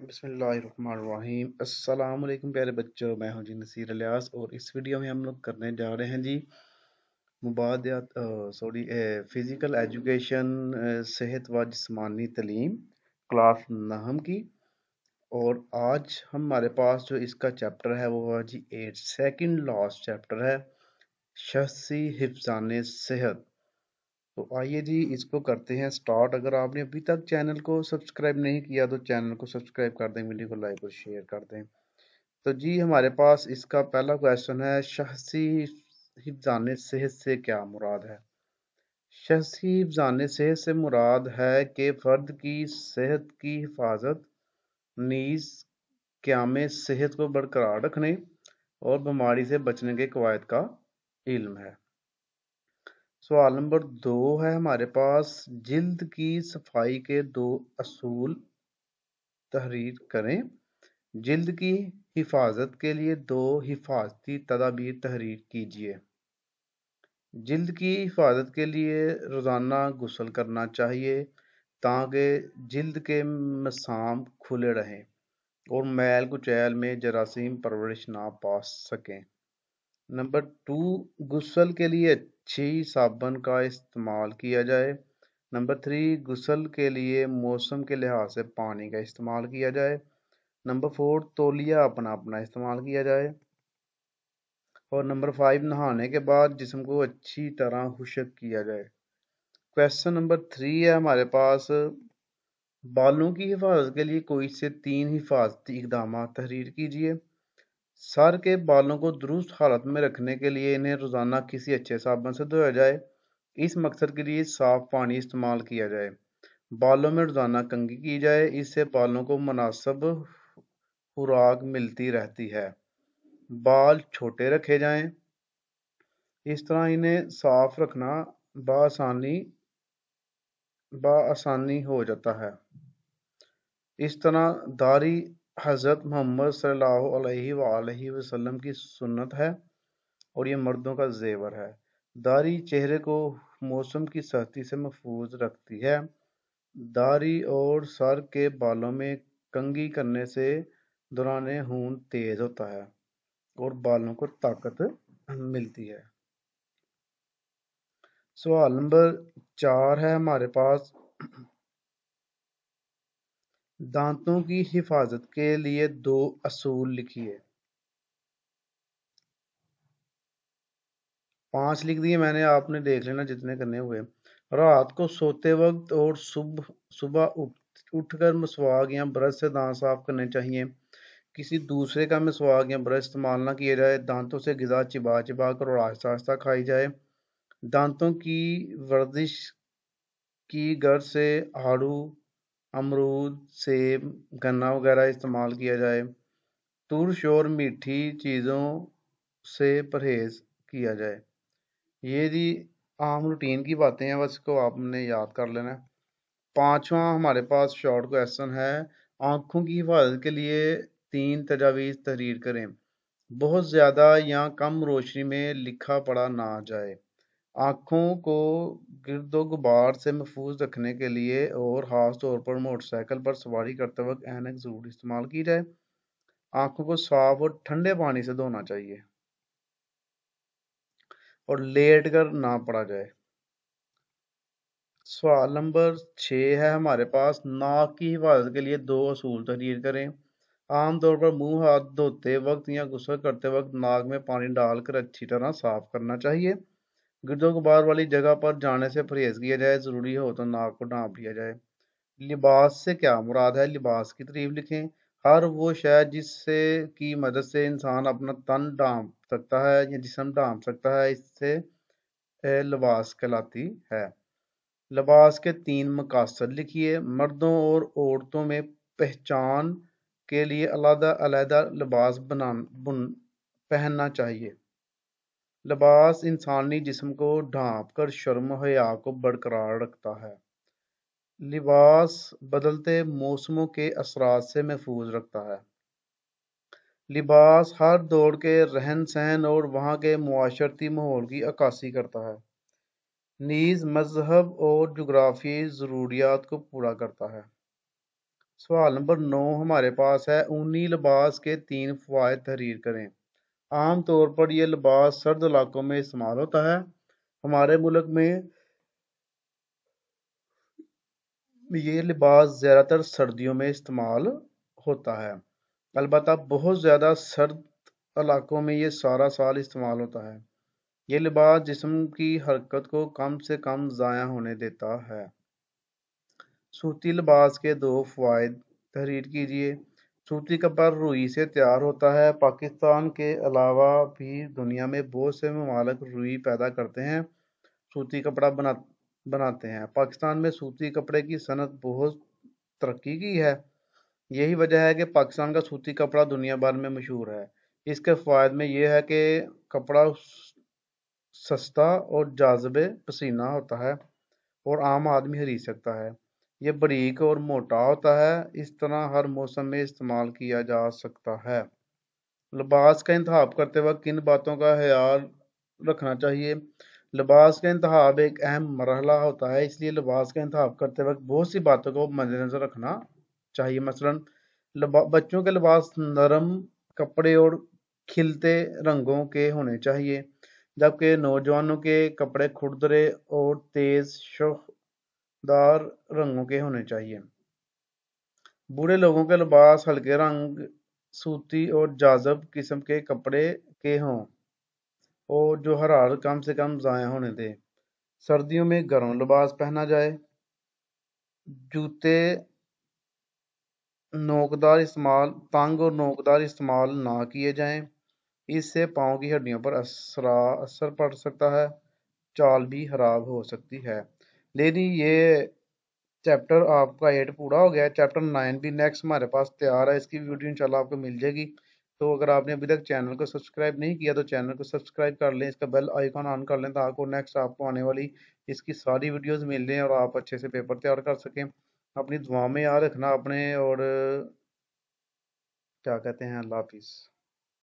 बसमीम अल्लाम प्यारे बच्चों मैं हूं जी नसीर अलियास और इस वीडियो में हम लोग करने जा रहे हैं जी मुबादियात सॉरी फ़िज़िकल एजुकेशन सेहत व जिसमानी तलीम क्लास नहम की और आज हमारे पास जो इसका चैप्टर है वो है जी एट सेकेंड लास्ट चैप्टर है शहसी हिफान सेहत तो आइए जी इसको करते हैं स्टार्ट अगर आपने अभी तक चैनल को सब्सक्राइब नहीं किया तो चैनल को सब्सक्राइब कर दें वीडियो को लाइक और शेयर कर दें तो जी हमारे पास इसका पहला क्वेश्चन है शहसी हिफान सेहत से क्या मुराद है शहसी हिफान सेहत से मुराद है कि फ़र्द की सेहत की हिफाजत नीज क्याम सेहत को बरकरार रखने और बीमारी से बचने के कवायद का इल्म है सवाल नंबर दो है हमारे पास जिल्द की सफाई के दो असूल तहरीर करें जिल्द की हिफाजत के लिए दो हिफाजती तदाबीर तहरीर कीजिए जिल्द की हिफाजत के लिए रोज़ाना गसल करना चाहिए ताकि जिल्द के मसाम खुले रहें और मैल कुचैल में जरासीम परवरिश ना पा सकें नंबर टू गुसल के लिए अच्छी साबुन का इस्तेमाल किया जाए नंबर थ्री गुसल के लिए मौसम के लिहाज से पानी का इस्तेमाल किया जाए नंबर फोर तोलिया अपना अपना इस्तेमाल किया जाए और नंबर फाइव नहाने के बाद जिसम को अच्छी तरह खुशक किया जाए क्वेश्चन नंबर थ्री है हमारे पास बालों की हिफाजत के लिए कोई से तीन हिफाजती इकदाम तहरीर कीजिए सर के बालों को दुरुस्त हालत में रखने के लिए इन्हें रोज़ाना किसी अच्छे साबुन से धोया जाए इस मकसद के लिए साफ़ पानी इस्तेमाल किया जाए बालों में रोज़ाना कंघी की जाए इससे बालों को मुनासब खुराक मिलती रहती है बाल छोटे रखे जाएं इस तरह इन्हें साफ रखना बसानी बसानी हो जाता है इस तरह दाढ़ी हज़रत मोहम्मद अलैहि वसल्लम की सुन्नत है और ये मर्दों का जेवर है दाढ़ी चेहरे को मौसम की सख्ती से महफूज रखती है दाढ़ी और सर के बालों में कंगी करने से दौरान खून तेज होता है और बालों को ताकत मिलती है सवाल नंबर चार है हमारे पास दांतों की हिफाजत के लिए दो असूल लिखिए पांच लिख दिए मैंने आपने देख लेना जितने करने हुए रात को सोते वक्त और सुबह सुबह उठकर मसवाक या ब्रश से दांत साफ करने चाहिए किसी दूसरे का मसवाक या ब्रश इस्तेमाल ना किया जाए दांतों से गिजा चिबा चिबा कर और आहिस्ता आहिस्ता खाई जाए दांतों की वर्जिश की गर्द से हाड़ू अमरूद सेब गन्ना वगैरह इस्तेमाल किया जाए तुरश और मीठी चीज़ों से परहेज़ किया जाए ये जी आम रूटीन की बातें हैं बस को आपने याद कर लेना है हमारे पास शॉर्ट क्वेश्चन है आँखों की हिफाजत के लिए तीन तजावीज़ तहरीर करें बहुत ज़्यादा या कम रोशनी में लिखा पढ़ा ना जाए आँखों को गिरदो गुबार से महफूज रखने के लिए और ख़ास तौर पर मोटरसाइकिल पर सवारी करते वक्त ऐनक ज़रूर इस्तेमाल की जाए आंखों को साफ और ठंडे पानी से धोना चाहिए और लेट कर ना पड़ा जाए सवाल नंबर छः है हमारे पास नाक की हिफाजत के लिए दो असूल तहरीर करें आमतौर पर मुंह हाथ धोते वक्त या गुस्सा करते वक्त नाक में पानी डालकर अच्छी तरह साफ करना चाहिए गिरदो गुबार वाली जगह पर जाने से परहेज किया जाए ज़रूरी हो तो नाक को ढांप लिया जाए लिबास से क्या मुराद है लिबास की तरीफ लिखें हर वो शायद जिससे की मदद से इंसान अपना तन ढांप सकता है या जिसम ढांप सकता है इससे लिबास कहलाती है लिबास के तीन मकासद लिखिए मर्दों और औरतों में पहचान के लिए अलहदा अलहदा लिबास बना बुन पहनना चाहिए लिबास इंसानी जिस्म को ढांप कर शर्म हया को बरकरार रखता है लिबास बदलते मौसमों के असरात से महफूज रखता है लिबास हर दौर के रहन सहन और वहाँ के माशरती माहौल की अक्सी करता है नीज़ मजहब और जगराफी ज़रूरियात को पूरा करता है सवाल नंबर नौ हमारे पास है ऊनी लिबास के तीन फ़वाद तहरीर करें आमतौर पर यह लिबास सर्द इलाकों में इस्तेमाल होता है हमारे मुल्क में ये लिबास ज़्यादातर सर्दियों में इस्तेमाल होता है अलबत् बहुत ज़्यादा सर्द इलाकों में ये सारा साल इस्तेमाल होता है ये लिबास जिसम की हरकत को कम से कम ज़ाया होने देता है सूती लिबास के दो फायदे तहरीर कीजिए सूती कपड़ा रुई से तैयार होता है पाकिस्तान के अलावा भी दुनिया में बहुत से ममालक रुई पैदा करते हैं सूती कपड़ा बना बनाते हैं पाकिस्तान में सूती कपड़े की सनत बहुत तरक्की की है यही वजह है कि पाकिस्तान का सूती कपड़ा दुनिया भर में मशहूर है इसके फ़ायद में यह है कि कपड़ा सस्ता और जाजब पसीना होता है और आम आदमी खरीद सकता है ये बारीक और मोटा होता है इस तरह हर मौसम में इस्तेमाल किया जा सकता है लिबास का इंतखब करते वक्त किन बातों का ख्याल रखना चाहिए लिबास का इंतखब एक अहम मरहला होता है इसलिए लिबास का इंतखब करते वक्त बहुत सी बातों को मद्देनजर रखना चाहिए मसलन बच्चों के लिबास नरम कपड़े और खिलते रंगों के होने चाहिए जबकि नौजवानों के कपड़े खुरदरे और तेज़ शौक दार रंगों के होने चाहिए। बूढ़े लोगों के लिबास हल्के रंग, सूती और जाजब किस्म के कपड़े के हों और जो हरार कम से कम ज़ाया होने दे। सर्दियों में गर्म लिबास पहना जाए। जूते नोकदार इस्तेमाल तंग और नोकदार इस्तेमाल ना किए जाएं, इससे पाँव की हड्डियों पर असरा असर पड़ सकता है, चाल भी खराब हो सकती है। लेनी ये चैप्टर आपका एट पूरा हो गया है चैप्टर नाइन भी नेक्स्ट हमारे पास तैयार है इसकी वीडियो इंशाल्लाह आपको मिल जाएगी तो अगर आपने अभी तक चैनल को सब्सक्राइब नहीं किया तो चैनल को सब्सक्राइब कर लें इसका बेल आइकॉन ऑन कर लें ताकि नेक्स्ट आपको आने वाली इसकी सारी वीडियोस मिल लें और आप अच्छे से पेपर तैयार कर सकें अपनी दुआ में याद रखना अपने और क्या कहते हैं अल्लाह हाफिज़